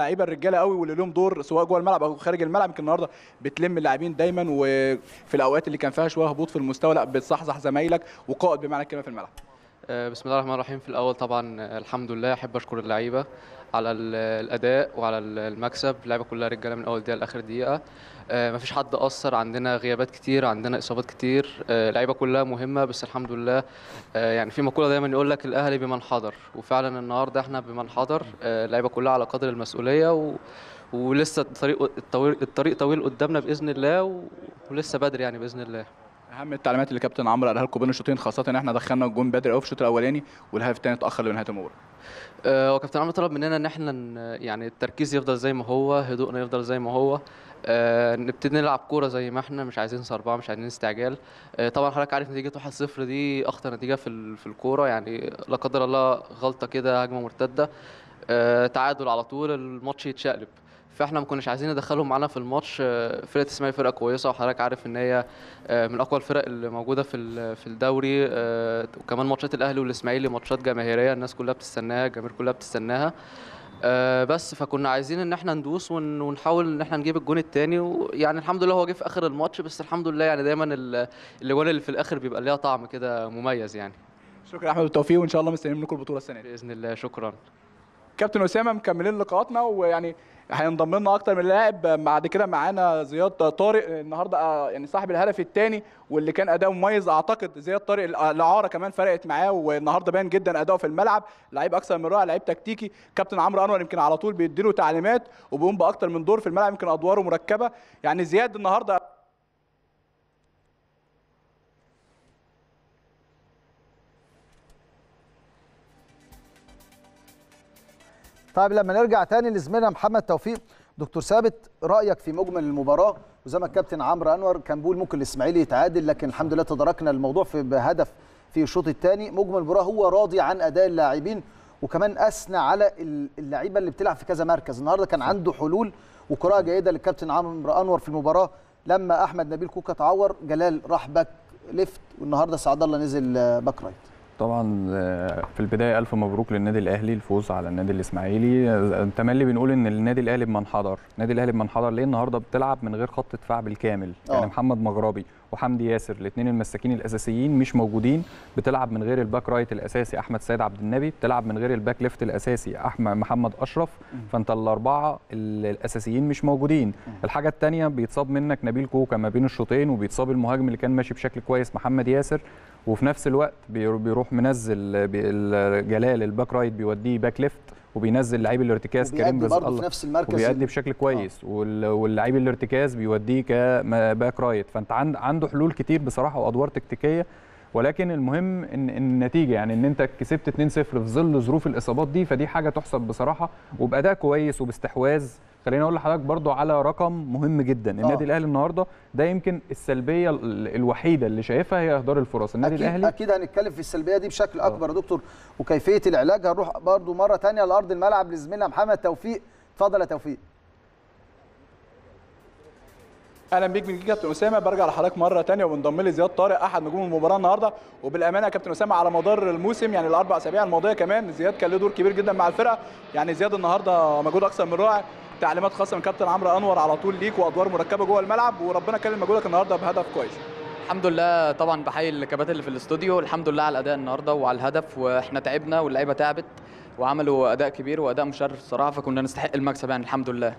لعيبه الرجاله قوي واللي لهم دور سواء جوه الملعب او خارج الملعب يمكن النهارده بتلم اللاعبين دايما وفي الاوقات اللي كان فيها شويه هبوط في المستوى لا بتصحصح زمايلك وقائد بمعنى الكلمه في الملعب آه، بسم الله الرحمن الرحيم في الاول طبعا آه، الحمد لله احب اشكر اللعيبه على الاداء وعلى المكسب اللعبه كلها رجاله من اول دقيقه لاخر دقيقه ما آه، مفيش حد قصر عندنا غيابات كتير عندنا اصابات كتير آه، اللعيبه كلها مهمه بس الحمد لله آه، يعني في مقوله دايما يقول لك الاهلي بمن حضر وفعلا النهارده احنا بمن حضر اللعيبه كلها على قدر المسؤوليه و ولسه الطريق الطويل الطريق طويل قدامنا باذن الله و... ولسه بدري يعني باذن الله اهم التعليمات اللي كابتن عمرو قالها لكم بين الشوطين خاصه ان احنا دخلنا الجون بدري قوي في الشوط الاولاني والهدف الثاني اتاخر لنهايه المباراه هو آه، كابتن عمرو طلب مننا ان احنا يعني التركيز يفضل زي ما هو هدوءنا يفضل زي ما هو آه نبتدي نلعب كوره زي ما احنا مش عايزين صربعه مش عايزين استعجال آه طبعا حضرتك عارف نتيجه 1-0 دي اخطر نتيجه في في الكوره يعني لا قدر الله غلطه كده هجمه مرتده آه تعادل على طول الماتش يتشقلب فاحنا ما كناش عايزين ندخلهم معانا في الماتش آه، فرقه اسماعيل فرقه كويسه وحضرتك عارف ان هي آه، من اقوى الفرق اللي موجوده في في الدوري آه، وكمان ماتشات الاهلي والاسماعيلي ماتشات جماهيريه الناس كلها بتستناها الجماهير كلها بتستناها بس فكنا عايزين ان احنا ندوس ونحاول ان احنا نجيب الجون الثاني ويعني الحمد لله هو جه في اخر الماتش بس الحمد لله يعني دايما الاجوان اللي في الاخر بيبقى ليها طعم كده مميز يعني شكرا احمد بالتوفيق وان شاء الله مستنيين منكم البطوله السنه دي باذن الله شكرا كابتن اسامه مكملين لقاءاتنا ويعني هينضم لنا اكتر من لاعب بعد كده معانا زياد طارق النهارده آه، يعني صاحب الهدف الثاني واللي كان اداؤه مميز اعتقد زياد طارق آه، الاعاره كمان فرقت معاه والنهارده باين جدا اداؤه في الملعب لعيب اكثر من رائع لعيب تكتيكي كابتن عمرو انور يمكن على طول بيديله تعليمات وبيقوم باكتر من دور في الملعب يمكن ادواره مركبه يعني زياد النهارده طيب لما نرجع تاني لزميلنا محمد توفيق دكتور ثابت رايك في مجمل المباراه وزي ما الكابتن عمرو انور كان بيقول ممكن الاسماعيلي يتعادل لكن الحمد لله تداركنا الموضوع في بهدف في الشوط الثاني مجمل المباراه هو راضي عن اداء اللاعبين وكمان اثنى على اللعيبه اللي بتلعب في كذا مركز النهارده كان عنده حلول وقراءه جيده للكابتن عمرو انور في المباراه لما احمد نبيل كوكا تعور جلال راح باك ليفت والنهارده سعد الله نزل باك رايت طبعا آه، في البدايه الف مبروك للنادي الاهلي الفوز على النادي الاسماعيلي آه، تملي بنقول ان النادي الاهلي حضر النادي الاهلي حضر ليه النهارده بتلعب من غير خط دفاع بالكامل أوه. يعني محمد مغربي وحمدي ياسر الاثنين المساكين الاساسيين مش موجودين بتلعب من غير الباك رايت الاساسي احمد سيد عبد النبي بتلعب من غير الباك ليفت الاساسي احمد محمد اشرف فانت الاربعه الاساسيين مش موجودين الحاجه الثانيه بيتصاب منك نبيل كوكا ما بين الشوطين وبيتصاب المهاجم اللي كان ماشي بشكل كويس محمد ياسر وفي نفس الوقت بيروح منزل جلال الباك رايت بيوديه باك ليفت وبينزل لعيب الارتكاز كريم رزق الله في نفس المركز وبيأدي بشكل آه. كويس آه. واللعيب الارتكاز بيوديه كباك رايت فانت عند عنده حلول كتير بصراحه وادوار تكتيكيه ولكن المهم ان النتيجه يعني ان انت كسبت 2-0 في ظل ظروف الاصابات دي فدي حاجه تحسب بصراحه وباداء كويس وباستحواذ خليني اقول لحضرتك برضو على رقم مهم جدا النادي آه. الاهلي النهارده ده يمكن السلبيه الوحيده اللي شايفها هي اهدار الفرص النادي أكيد الاهلي اكيد هنتكلم في السلبيه دي بشكل آه. اكبر يا دكتور وكيفيه العلاج هنروح برضو مره ثانيه لارض الملعب لزميلنا محمد توفيق اتفضل يا توفيق اهلا بيك من كابتن اسامه برجع لحضرتك مره ثانيه وبنضم لي زياد طارق احد نجوم المباراه النهارده وبالامانه يا كابتن اسامه على مدار الموسم يعني الاربع اسابيع الماضيه كمان زياد كان له دور كبير جدا مع الفرقه يعني زياد النهارده مجهود اكثر من رائع تعليمات خاصه من كابتن عمرو انور على طول ليك وادوار مركبه جوه الملعب وربنا كلم مجهودك النهارده بهدف كويس الحمد لله طبعا بحيي الكباتن اللي في الاستوديو الحمد لله على الاداء النهارده وعلى الهدف واحنا تعبنا واللعيبه تعبت وعملوا اداء كبير واداء مشرف الصراحه فكنا نستحق المكسب يعني الحمد لله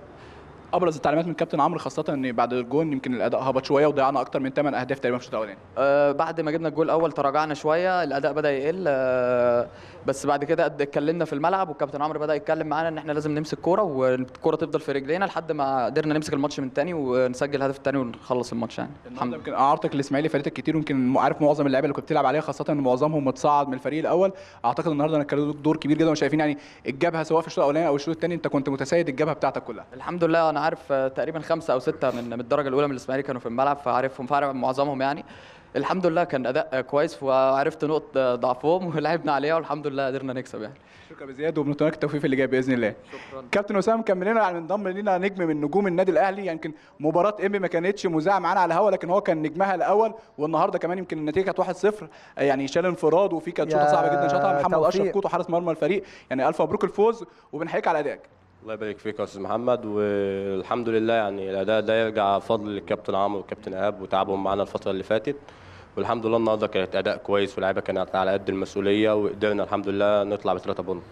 ابرز التعليمات من كابتن عمرو خاصه ان بعد الجون يمكن الاداء هبط شويه وضيعنا اكتر من 8 اهداف تقريبا في الشوط الاولاني أه بعد ما جبنا الجول الاول تراجعنا شويه الاداء بدا يقل أه بس بعد كده اتكلمنا في الملعب والكابتن عمرو بدا يتكلم معانا ان احنا لازم نمسك الكوره والكوره تفضل في رجلينا لحد ما قدرنا نمسك الماتش من تاني ونسجل الهدف الثاني ونخلص الماتش يعني الحمد يمكن اعارتك الاسماعيلي فريقك كتير يمكن عارف معظم اللعيبه اللي كنت بتلعب عليها خاصه ان معظمهم متصعد من الفريق الاول اعتقد النهارده انا كان دور كبير جدا وشايفين يعني الجبهه سواء في الشوط الاولاني او الشوط الثاني انت كنت متسيد الجبهه بتاعتك كلها الحمد لله انا عارف آه، تقريبا خمسه او سته من الدرجه الاولى من الاسماعيلي كانوا في الملعب فعارفهم فعارف معظمهم يعني الحمد لله كان اداء آه، كويس وعرفت نقطه آه، ضعفهم ولعبنا عليها والحمد لله قدرنا نكسب يعني شكرا بزياد وبنتمنى التوفيق اللي جاي باذن الله شكرا كابتن وسام لنا يعني انضم لنا نجم من نجوم النادي الاهلي يمكن يعني مباراه امبي ما كانتش مذاعه معانا على الهواء لكن هو كان نجمها الاول والنهارده كمان يمكن النتيجه كانت 1-0 يعني شال انفراد وفي كانت شوطه صعبه جدا شاطها محمد اشرف كوتو حارس مرمى الفريق يعني الف مبروك الفوز وبنحيك على ادائك الله يبارك فيك يا استاذ محمد والحمد لله يعني الاداء ده يرجع فضل الكابتن عمرو والكابتن ايهاب وتعبهم معانا الفتره اللي فاتت والحمد لله النهارده كانت اداء كويس واللعيبه كانت على قد المسؤوليه وقدرنا الحمد لله نطلع بثلاثه بونت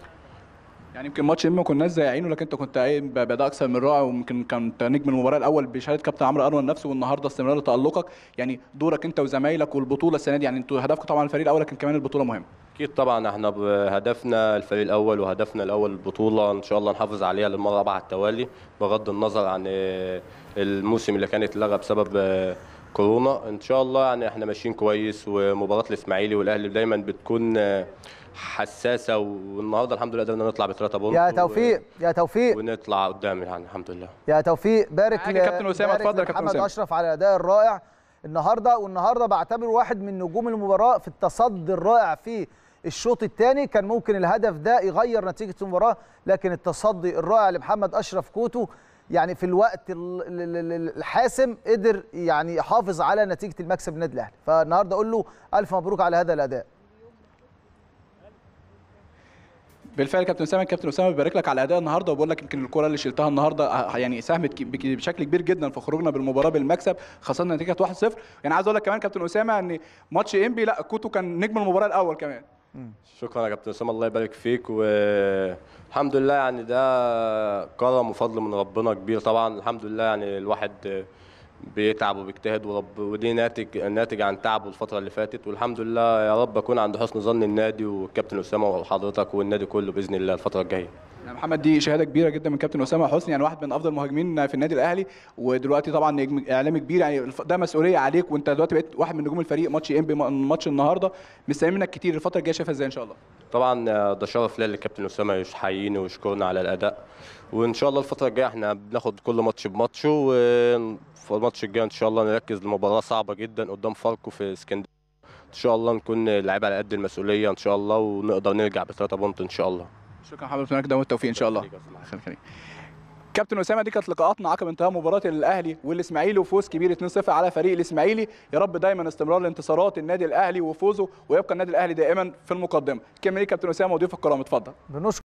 يعني يمكن ماتش ما كناش زايعينه لكن انت كنت قايم باداء اكثر من رائع ويمكن كنت نجم المباراه الاول بشهاده كابتن عمرو انور نفسه والنهارده استمرار لتالقك يعني دورك انت وزمايلك والبطوله السنه دي يعني انتوا هدفكم طبعا الفريق الاول لكن كمان البطوله مهمه اكيد طبعا احنا هدفنا الفريق الاول وهدفنا الاول البطوله ان شاء الله نحافظ عليها للمره الرابعه على التوالي بغض النظر عن الموسم اللي كانت اتلغى بسبب آه، كورونا ان شاء الله يعني احنا ماشيين كويس ومباراه الاسماعيلي والاهلي دايما بتكون آه، حساسه والنهارده الحمد لله قدرنا نطلع بثلاثه بونت يا توفيق و... يا توفيق ونطلع قدام يعني الحمد لله يا توفيق بارك لك كابتن اسامه اتفضل كابتن اسامه اشرف على الاداء الرائع النهارده والنهارده بعتبره واحد من نجوم المباراه في التصدي الرائع في الشوط الثاني كان ممكن الهدف ده يغير نتيجه المباراه لكن التصدي الرائع لمحمد اشرف كوتو يعني في الوقت الحاسم قدر يعني يحافظ على نتيجه المكسب للنادي الاهلي فالنهارده اقول له الف مبروك على هذا الاداء بالفعل كابتن اسامه كابتن اسامه بيبارك لك على اداء النهارده وبقول لك يمكن الكره اللي شلتها النهارده آه، يعني ساهمت بشكل كبير جدا في خروجنا بالمباراه بالمكسب خسرنا نتيجه 1-0 يعني عايز اقول لك كمان كابتن اسامه ان ماتش انبي لا كوتو كان نجم المباراه الاول كمان شكرا يا كابتن اسامه الله يبارك فيك والحمد لله يعني ده كرم وفضل من ربنا كبير طبعا الحمد لله يعني الواحد بيتعب وبيجتهد ورب ودي ناتج ناتج عن تعبه الفتره اللي فاتت والحمد لله يا رب اكون عند حسن ظن النادي والكابتن اسامه وحضرتك والنادي كله باذن الله الفتره الجايه يا نعم، محمد دي شهاده كبيره جدا من كابتن اسامه حسني يعني واحد من افضل المهاجمين في النادي الاهلي ودلوقتي طبعا نجم اعلامي كبير يعني ده مسؤوليه عليك وانت دلوقتي بقيت واحد من نجوم الفريق ماتش ام ماتش النهارده مستني منك كتير الفتره الجايه شايفها ازاي ان شاء الله طبعا آه، ده شرف ليا للكابتن اسامه يحييني ويشكرنا على الاداء وان شاء الله الفتره الجايه احنا بناخد كل ماتش بماتشه وفي الماتش الجاي ان شاء الله نركز لمباراه صعبه جدا قدام فاركو في اسكندريه ان شاء الله نكون لعيبه على قد المسؤوليه ان شاء الله ونقدر نرجع بثلاثه بونت ان شاء الله شكرا حضرتك ده والتوفيق ان شاء الله خير كابتن اسامه دي كانت لقاءاتنا عقب انتهاء مباراه الاهلي والاسماعيلي وفوز كبير 2-0 على فريق الاسماعيلي يا رب دايما استمرار لانتصارات النادي الاهلي وفوزه ويبقى النادي الاهلي دائما في المقدمه كمل إيه كابتن اسامه وضيف الكرام اتفضل